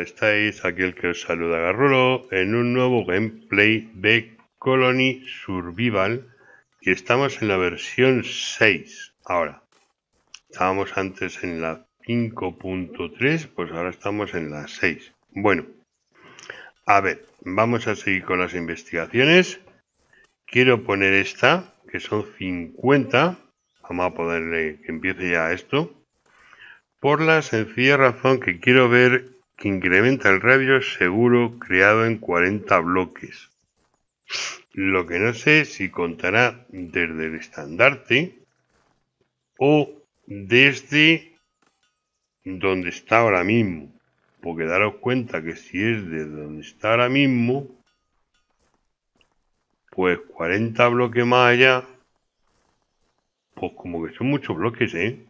estáis? Aquí el que os saluda Garrulo en un nuevo gameplay de Colony Survival y estamos en la versión 6 ahora. Estábamos antes en la 5.3, pues ahora estamos en la 6. Bueno, a ver, vamos a seguir con las investigaciones. Quiero poner esta, que son 50. Vamos a poderle que empiece ya esto por la sencilla razón que quiero ver que Incrementa el radio seguro creado en 40 bloques. Lo que no sé si contará desde el estandarte o desde donde está ahora mismo. Porque daros cuenta que si es de donde está ahora mismo, pues 40 bloques más allá, pues como que son muchos bloques, ¿eh?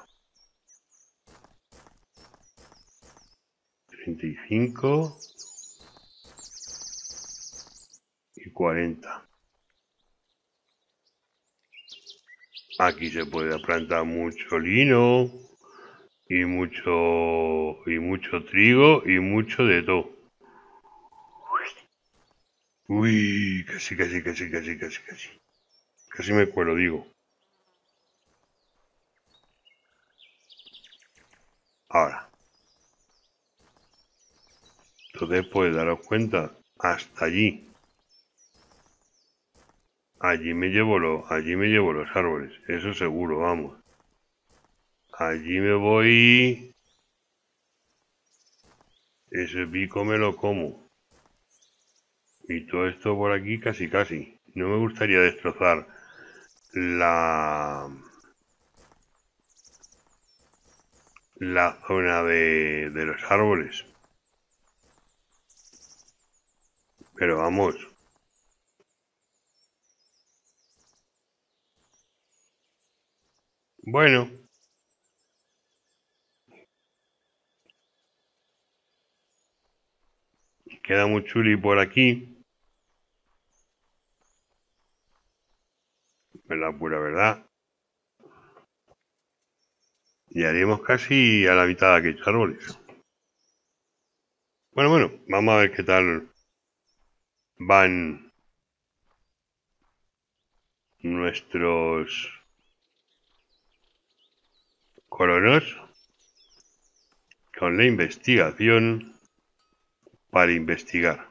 Veinticinco. y 40. Aquí se puede plantar mucho lino y mucho y mucho trigo y mucho de todo. Uy, casi, casi, casi, casi, casi, casi. Casi me cuelo, digo. Ahora. Después daros cuenta, hasta allí. Allí me llevo los, allí me llevo los árboles, eso seguro, vamos. Allí me voy. Ese pico me lo como. Y todo esto por aquí casi casi. No me gustaría destrozar la... La zona de, de los árboles. Pero vamos. Bueno. Queda muy chuli por aquí. Es la pura verdad. Y haremos casi a la mitad de aquellos árboles. Bueno, bueno, vamos a ver qué tal van nuestros coronos con la investigación para investigar.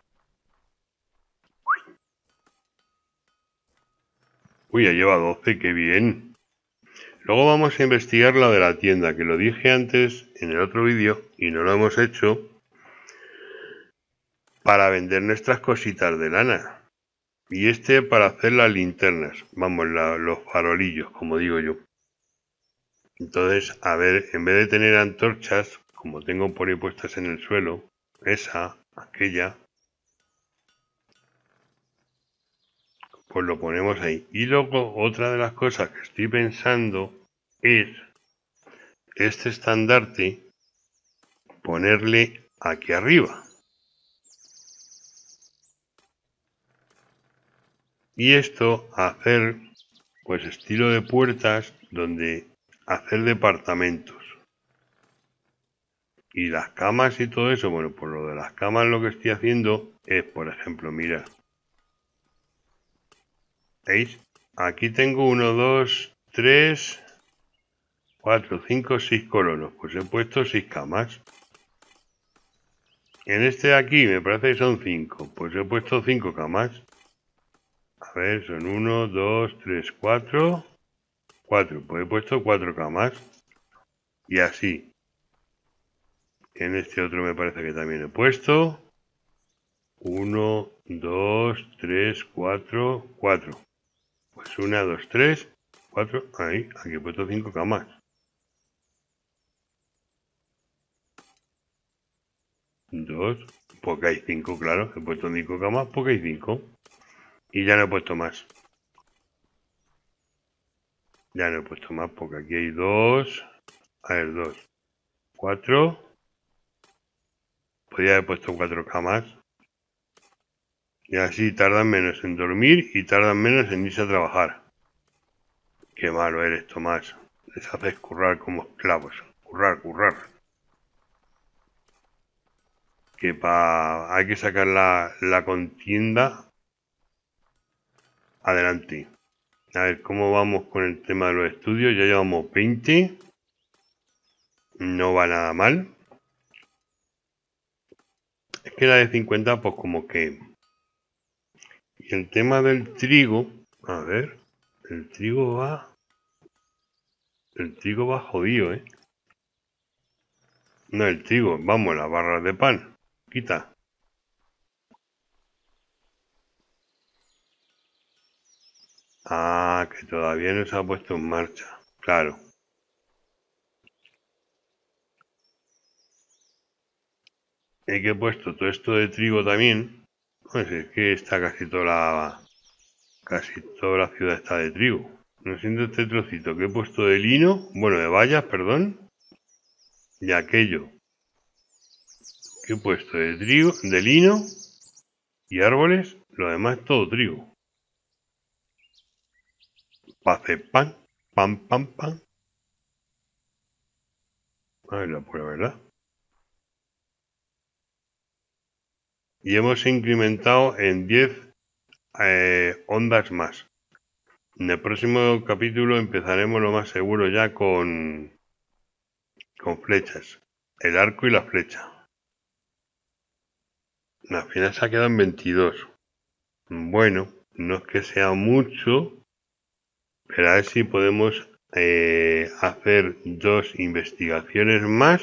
Uy, ha llevado 12, qué bien. Luego vamos a investigar la de la tienda, que lo dije antes en el otro vídeo y no lo hemos hecho para vender nuestras cositas de lana. Y este para hacer las linternas, vamos, los farolillos, como digo yo. Entonces, a ver, en vez de tener antorchas, como tengo por ahí puestas en el suelo, esa, aquella, pues lo ponemos ahí. Y luego, otra de las cosas que estoy pensando es este estandarte ponerle aquí arriba. Y esto hacer, pues estilo de puertas, donde hacer departamentos. Y las camas y todo eso, bueno, por lo de las camas lo que estoy haciendo es, por ejemplo, mira. ¿Veis? Aquí tengo uno, dos, tres, cuatro, cinco, seis colonos. Pues he puesto seis camas. En este de aquí me parece que son cinco. Pues he puesto cinco camas. A ver, son 1, 2, 3, 4. 4, pues he puesto 4 camas. Y así. En este otro me parece que también he puesto. 1, 2, 3, 4, 4. Pues 1, 2, 3, 4. Ahí, aquí he puesto 5 camas. Dos, porque hay 5, claro, he puesto 5K camas porque hay cinco. Y ya no he puesto más. Ya no he puesto más porque aquí hay dos. A ver, dos. Cuatro. Podría haber puesto cuatro camas. Y así tardan menos en dormir y tardan menos en irse a trabajar. Qué malo eres, Tomás. Les haces currar como esclavos. Currar, currar. Que para hay que sacar la, la contienda adelante. A ver, ¿cómo vamos con el tema de los estudios? Ya llevamos 20. No va nada mal. Es que la de 50, pues como que... Y el tema del trigo... A ver, el trigo va... El trigo va jodido, ¿eh? No, el trigo, vamos, las barras de pan. Quita. Ah, que todavía no se ha puesto en marcha. Claro. Y que he puesto todo esto de trigo también. Pues es que está casi toda la... Casi toda la ciudad está de trigo. No siento este trocito que he puesto de lino, bueno, de vallas, perdón, y aquello que he puesto de trigo, de lino y árboles, lo demás todo trigo. Pase pan, pan, pan, pan. Ahí la pura verdad. Y hemos incrementado en 10 eh, ondas más. En el próximo capítulo empezaremos lo más seguro ya con, con flechas. El arco y la flecha. la final se ha quedado en 22. Bueno, no es que sea mucho, ver si podemos eh, hacer dos investigaciones más.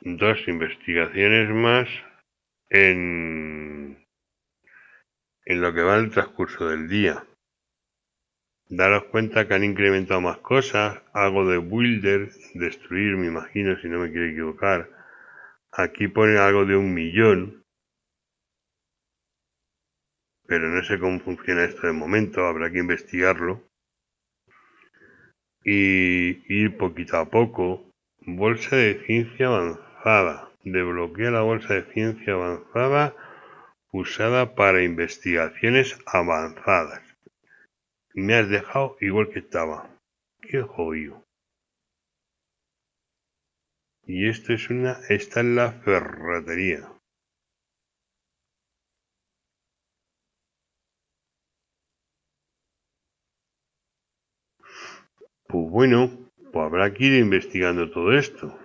Dos investigaciones más en, en lo que va el transcurso del día. Daros cuenta que han incrementado más cosas. Algo de builder, destruir, me imagino, si no me quiero equivocar. Aquí pone algo de un millón pero no sé cómo funciona esto de momento, habrá que investigarlo. Y ir poquito a poco. Bolsa de ciencia avanzada. Desbloquea la bolsa de ciencia avanzada usada para investigaciones avanzadas. Me has dejado igual que estaba. Qué jodido. Y esto es una, esta es la ferretería. Pues bueno, pues habrá que ir investigando todo esto.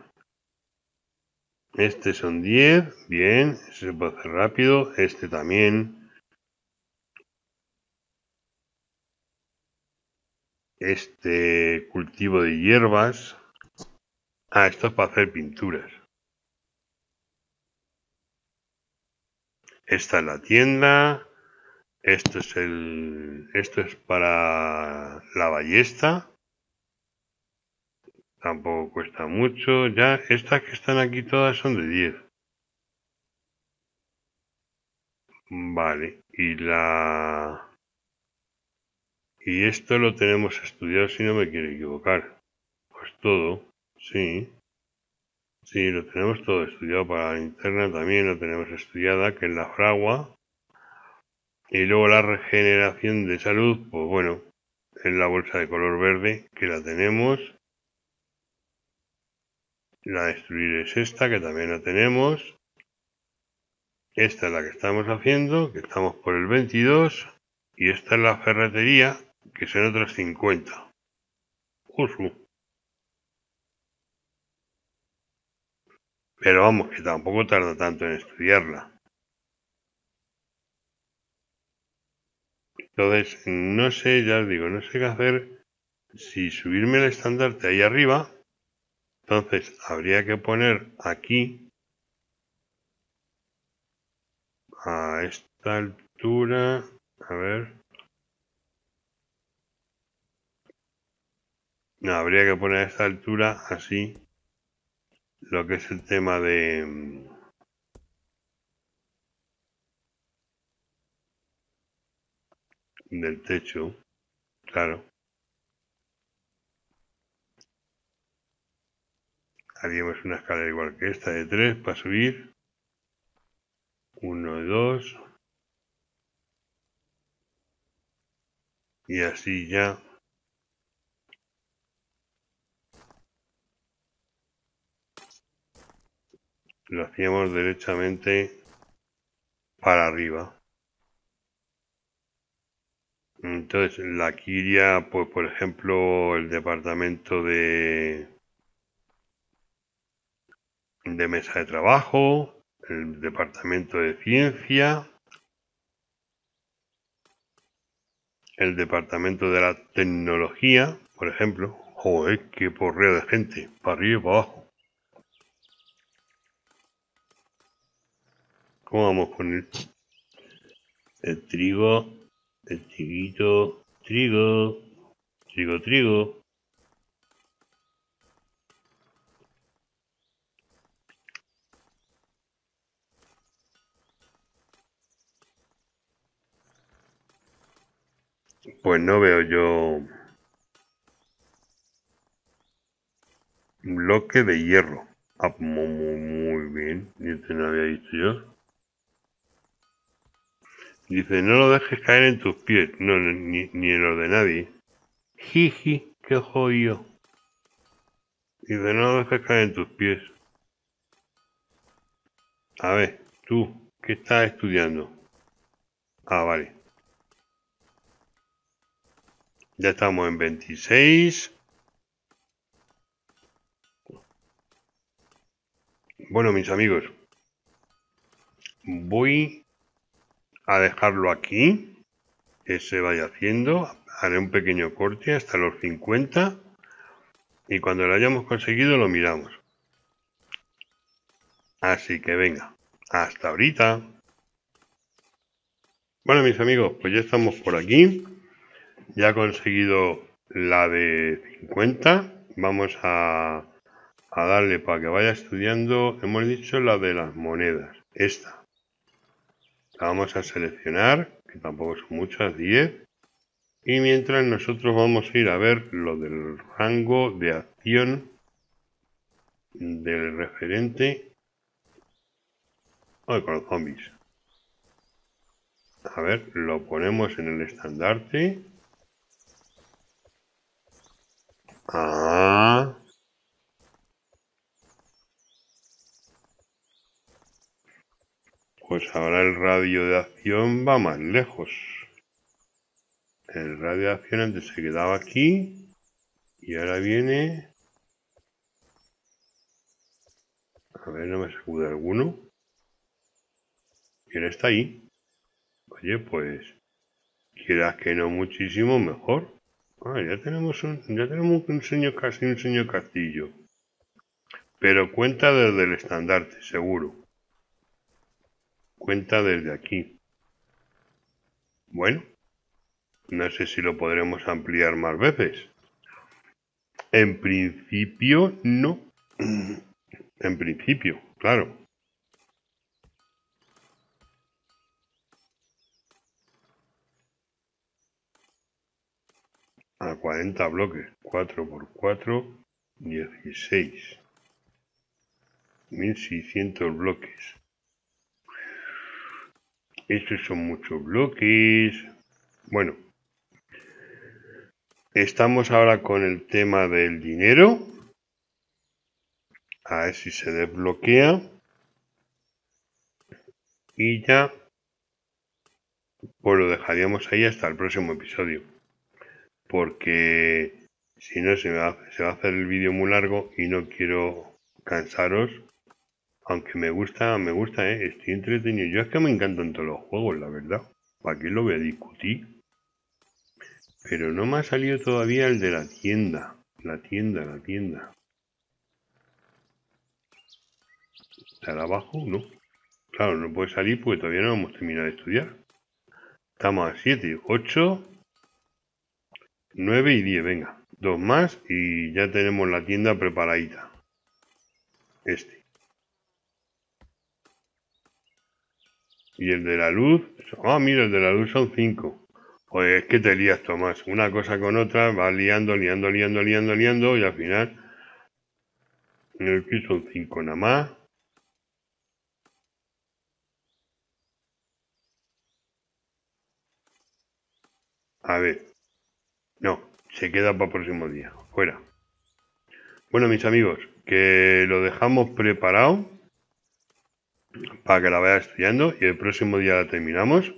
Este son 10, bien, se puede hacer rápido, este también. Este cultivo de hierbas. Ah, esto es para hacer pinturas. Esta es la tienda. Esto es el. Esto es para la ballesta. Tampoco cuesta mucho. Ya estas que están aquí todas son de 10. Vale. Y la... Y esto lo tenemos estudiado si no me quiero equivocar. Pues todo. Sí. Sí, lo tenemos todo estudiado para la linterna, también lo tenemos estudiada, que es la fragua. Y luego la regeneración de salud, pues bueno, en la bolsa de color verde, que la tenemos. La destruir es esta, que también la tenemos. Esta es la que estamos haciendo, que estamos por el 22. Y esta es la ferretería, que son otras 50. Pero vamos, que tampoco tarda tanto en estudiarla. Entonces, no sé, ya os digo, no sé qué hacer. Si subirme el estandarte ahí arriba entonces habría que poner aquí a esta altura, a ver. No, habría que poner a esta altura así lo que es el tema de... Mm, del techo, claro. haríamos una escala igual que esta de 3 para subir. 1, 2. Y así ya. Lo hacíamos derechamente para arriba. Entonces, la Kiria, pues por ejemplo, el departamento de de mesa de trabajo, el departamento de ciencia, el departamento de la tecnología, por ejemplo. Joder, qué porreo de gente, para arriba y para abajo. ¿Cómo vamos con el, el trigo? El triguito, trigo, trigo, trigo. Pues no veo yo... un Bloque de hierro. Ah, muy, bien. Ni te este había dicho yo. Dice, no lo dejes caer en tus pies. No, ni, en los de nadie. Jiji, qué jodido. Dice, no lo dejes caer en tus pies. A ver, tú, ¿qué estás estudiando? Ah, vale. Ya estamos en 26. Bueno, mis amigos. Voy a dejarlo aquí. Que se vaya haciendo. Haré un pequeño corte hasta los 50. Y cuando lo hayamos conseguido lo miramos. Así que venga. Hasta ahorita. Bueno, mis amigos, pues ya estamos por aquí ya ha conseguido la de 50. Vamos a, darle para que vaya estudiando. Hemos dicho la de las monedas. Esta. La vamos a seleccionar, que tampoco son muchas, 10. Y mientras nosotros vamos a ir a ver lo del rango de acción del referente Ay, con los zombies. A ver, lo ponemos en el estandarte. Ah. Pues ahora el radio de acción va más lejos. El radio de acción antes se quedaba aquí y ahora viene... A ver, no me sacude alguno. Y está ahí. Oye, pues... Quieras que no muchísimo, mejor. Ah, ya tenemos un, ya tenemos un señor casi un señor castillo. Pero cuenta desde el estandarte, seguro. Cuenta desde aquí. Bueno, no sé si lo podremos ampliar más veces. En principio, no. En principio, claro. a 40 bloques. 4 por 4, 16. 1600 bloques. Estos son muchos bloques. Bueno. Estamos ahora con el tema del dinero. A ver si se desbloquea. Y ya. Pues lo dejaríamos ahí hasta el próximo episodio porque si no se, va, a hacer el vídeo muy largo y no quiero cansaros. Aunque me gusta, me gusta, ¿eh? estoy entretenido. Yo es que me encantan todos los juegos, la verdad. ¿Para qué lo voy a discutir? Pero no me ha salido todavía el de la tienda. La tienda, la tienda. ¿Estará abajo? No. Claro, no puede salir porque todavía no hemos terminado de estudiar. Estamos a 7, 8, 9 y 10, venga. Dos más y ya tenemos la tienda preparadita. Este. Y el de la luz... Ah, mira, el de la luz son 5. Pues es que te lías, Tomás. Una cosa con otra, va liando, liando, liando, liando, liando y al final... En el piso son 5 nada más. A ver, no, se queda para el próximo día. Fuera. Bueno, mis amigos, que lo dejamos preparado para que la vaya estudiando y el próximo día la terminamos.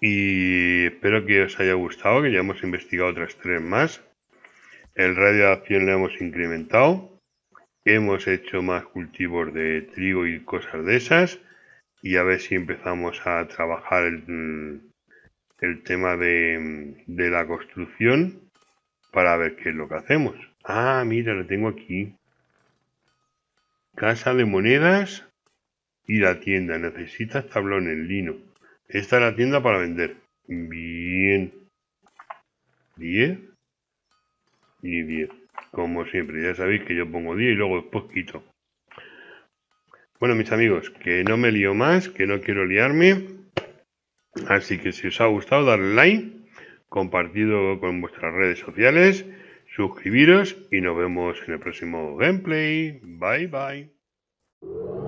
Y espero que os haya gustado, que ya hemos investigado otras tres más. El radio de acción le hemos incrementado. Hemos hecho más cultivos de trigo y cosas de esas. Y a ver si empezamos a trabajar el mm, el tema de, la construcción para ver qué es lo que hacemos. Ah, mira, lo tengo aquí. Casa de monedas y la tienda. Necesitas tablón lino. Esta es la tienda para vender. Bien. 10 y 10. Como siempre, ya sabéis que yo pongo 10 y luego después quito. Bueno, mis amigos, que no me lío más, que no quiero liarme Así que si os ha gustado, darle like, compartido con vuestras redes sociales, suscribiros y nos vemos en el próximo gameplay. Bye bye.